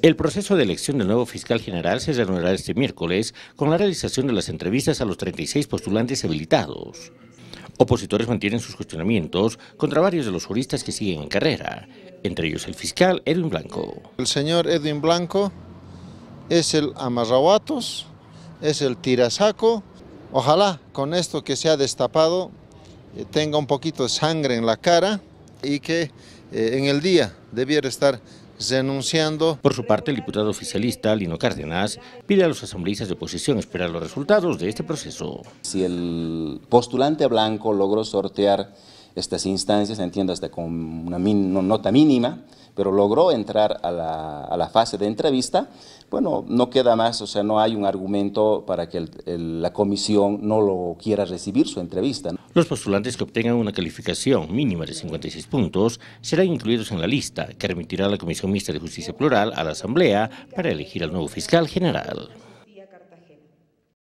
El proceso de elección del nuevo fiscal general se reanudará este miércoles con la realización de las entrevistas a los 36 postulantes habilitados. Opositores mantienen sus cuestionamientos contra varios de los juristas que siguen en carrera, entre ellos el fiscal Edwin Blanco. El señor Edwin Blanco es el Amarrahuatos, es el tirasaco. Ojalá con esto que se ha destapado eh, tenga un poquito de sangre en la cara y que eh, en el día debiera estar denunciando. Por su parte, el diputado oficialista Lino Cárdenas pide a los asambleístas de oposición esperar los resultados de este proceso. Si el postulante blanco logró sortear estas instancias, entiendo hasta con una, nota mínima, pero logró entrar a la, a la, fase de entrevista, bueno, no queda más, o sea, no hay un argumento para que la comisión no lo quiera recibir su entrevista. Los postulantes que obtengan una calificación mínima de 56 puntos serán incluidos en la lista que remitirá la Comisión Mixta de Justicia Plural a la Asamblea para elegir al nuevo fiscal general.